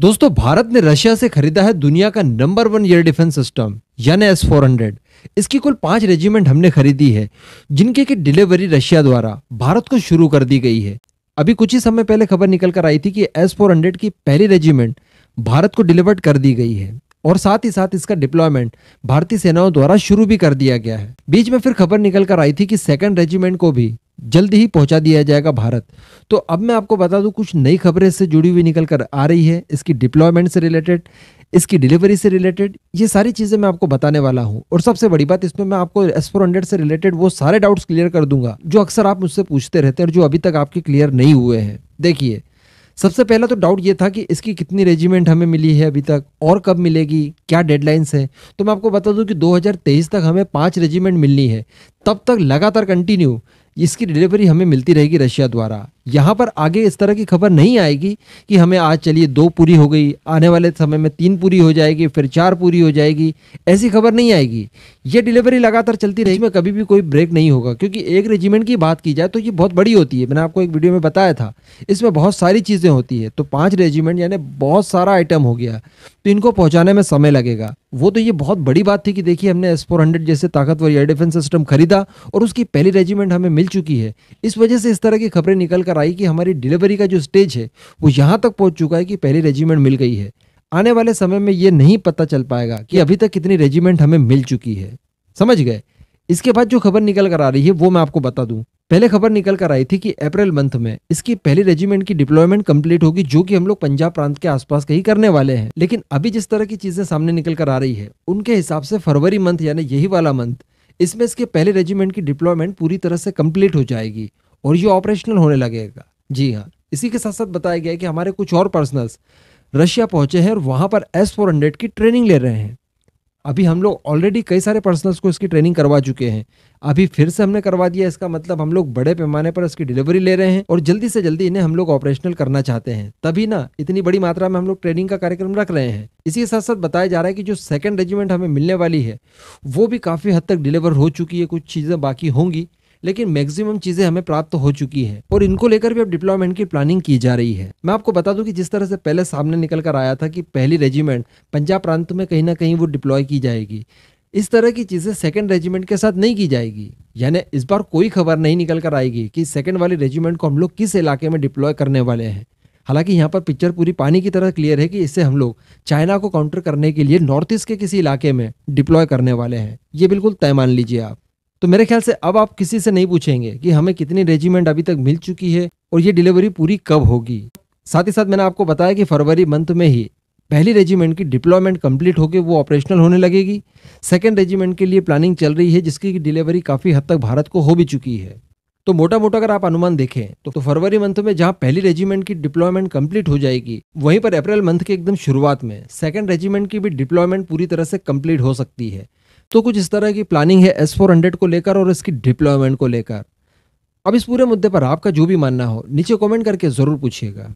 दोस्तों भारत ने रशिया से खरीदा है दुनिया का number one air defence system यानी एस फोर हंड्रेड इसकी कुल पांच रेजिमेंट हमने खरीदी है जिनके की डिलीवरी रशिया द्वारा भारत को शुरू कर दी गई है अभी कुछ ही समय पहले खबर निकल कर आई थी कि एस फोर हंड्रेड की पहली रेजिमेंट भारत को डिलीवर्ड कर दी गई है और साथ ही साथ इसका डिप्लॉयमेंट भारतीय सेनाओं द्वारा शुरू भी कर दिया गया है बीच में फिर खबर निकल कर आई थी कि सेकंड रेजिमेंट को भी जल्द ही पहुंचा दिया जाएगा भारत तो अब मैं आपको बता दूं कुछ नई खबरें इससे जुड़ी हुई निकल कर आ रही है इसकी डिप्लॉयमेंट से रिलेटेड इसकी डिलीवरी से रिलेटेड ये सारी चीज़ें मैं आपको बताने वाला हूँ और सबसे बड़ी बात इसमें मैं आपको एस फोर हंड्रेड से रिलेटेड वो सारे डाउट्स क्लियर कर दूंगा जो अक्सर आप मुझसे पूछते रहते हैं और जो अभी तक आपके क्लियर नहीं हुए हैं देखिए सबसे पहला तो डाउट ये था कि इसकी कितनी रेजिमेंट हमें मिली है अभी तक और कब मिलेगी क्या डेडलाइंस है तो मैं आपको बता दूं कि 2023 तक हमें पाँच रेजिमेंट मिलनी है तब तक लगातार कंटिन्यू इसकी डिलीवरी हमें मिलती रहेगी रशिया द्वारा यहाँ पर आगे इस तरह की खबर नहीं आएगी कि हमें आज चलिए दो पूरी हो गई आने वाले समय में तीन पूरी हो जाएगी फिर चार पूरी हो जाएगी ऐसी खबर नहीं आएगी ये डिलीवरी लगातार चलती रहेगी में कभी भी कोई ब्रेक नहीं होगा क्योंकि एक रेजिमेंट की बात की जाए तो ये बहुत बड़ी होती है मैंने आपको एक वीडियो में बताया था इसमें बहुत सारी चीज़ें होती है तो पाँच रेजिमेंट यानी बहुत सारा आइटम हो गया तो इनको पहुँचाने में समय लगेगा वो तो ये बहुत बड़ी बात थी कि देखिए हमने एस फोर हंड्रेड जैसे ताकतवर एयर डिफेंस सिस्टम खरीदा और उसकी पहली रेजिमेंट हमें मिल चुकी है इस वजह से इस तरह की खबरें निकल कर आई कि हमारी डिलीवरी का जो स्टेज है वो यहाँ तक पहुँच चुका है कि पहली रेजिमेंट मिल गई है आने वाले समय में ये नहीं पता चल पाएगा कि अभी तक कितनी रेजिमेंट हमें मिल चुकी है समझ गए इसके बाद जो खबर निकल कर आ रही है वो मैं आपको बता दूं पहले खबर निकल कर आई थी कि अप्रैल मंथ में इसकी पहली रेजिमेंट की डिप्लॉयमेंट कंप्लीट होगी जो कि हम लोग पंजाब प्रांत के आसपास कहीं करने वाले हैं लेकिन अभी जिस तरह की चीजें सामने निकल कर आ रही है उनके हिसाब से फरवरी मंथ यानी यही वाला मंथ इसमें इसके पहले रेजिमेंट की डिप्लॉयमेंट पूरी तरह से कंप्लीट हो जाएगी और ये ऑपरेशनल होने लगेगा जी हाँ इसी के साथ साथ बताया गया है कि हमारे कुछ और पर्सनल्स रशिया पहुंचे हैं और वहाँ पर एस फोर हंड्रेड की ट्रेनिंग ले रहे हैं अभी हम लोग ऑलरेडी कई सारे पर्सनल्स को इसकी ट्रेनिंग करवा चुके हैं अभी फिर से हमने करवा दिया इसका मतलब हम लोग बड़े पैमाने पर इसकी डिलीवरी ले रहे हैं और जल्दी से जल्दी इन्हें हम लोग ऑपरेशनल करना चाहते हैं तभी ना इतनी बड़ी मात्रा में हम लोग ट्रेनिंग का कार्यक्रम रख रहे हैं इसी के साथ साथ बताया जा रहा है कि जो सेकेंड रेजिमेंट हमें मिलने वाली है वो भी काफ़ी हद तक डिलीवर हो चुकी है कुछ चीज़ें बाकी होंगी लेकिन मैक्सिमम चीजें हमें प्राप्त हो चुकी है और इनको लेकर भी अब डिप्लॉयमेंट की प्लानिंग की जा रही है मैं आपको बता दूं कि जिस तरह से पहले सामने निकल कर आया था कि पहली रेजिमेंट पंजाब प्रांत में कहीं ना कहीं वो डिप्लॉय की जाएगी इस तरह की चीज़ें सेकेंड रेजिमेंट के साथ नहीं की जाएगी यानी इस बार कोई खबर नहीं निकल कर आएगी कि सेकेंड वाली रेजिमेंट को हम लोग किस इलाके में डिप्लॉय करने वाले हैं हालांकि यहाँ पर पिक्चर पूरी पानी की तरह क्लियर है कि इससे हम लोग चाइना को काउंटर करने के लिए नॉर्थ ईस्ट के किसी इलाके में डिप्लॉय करने वाले हैं ये बिल्कुल तय मान लीजिए आप तो मेरे ख्याल से अब आप किसी से नहीं पूछेंगे कि हमें कितनी रेजिमेंट अभी तक मिल चुकी है और ये डिलीवरी पूरी कब होगी साथ ही साथ मैंने आपको बताया कि फरवरी मंथ में ही पहली रेजिमेंट की डिप्लॉयमेंट कंप्लीट होकर वो ऑपरेशनल होने लगेगी सेकेंड रेजिमेंट के लिए प्लानिंग चल रही है जिसकी डिलीवरी काफ़ी हद तक भारत को हो भी चुकी है तो मोटा मोटा अगर आप अनुमान देखें तो, तो फरवरी मंथ में जहां पहली रेजिमेंट की डिप्लॉयमेंट कंप्लीट हो जाएगी वहीं पर अप्रैल मंथ के एकदम शुरुआत में सेकंड रेजिमेंट की भी डिप्लॉयमेंट पूरी तरह से कंप्लीट हो सकती है तो कुछ इस तरह की प्लानिंग है एस फोर हंड्रेड को लेकर और इसकी डिप्लॉयमेंट को लेकर अब इस पूरे मुद्दे पर आपका जो भी मानना हो नीचे कमेंट करके ज़रूर पूछिएगा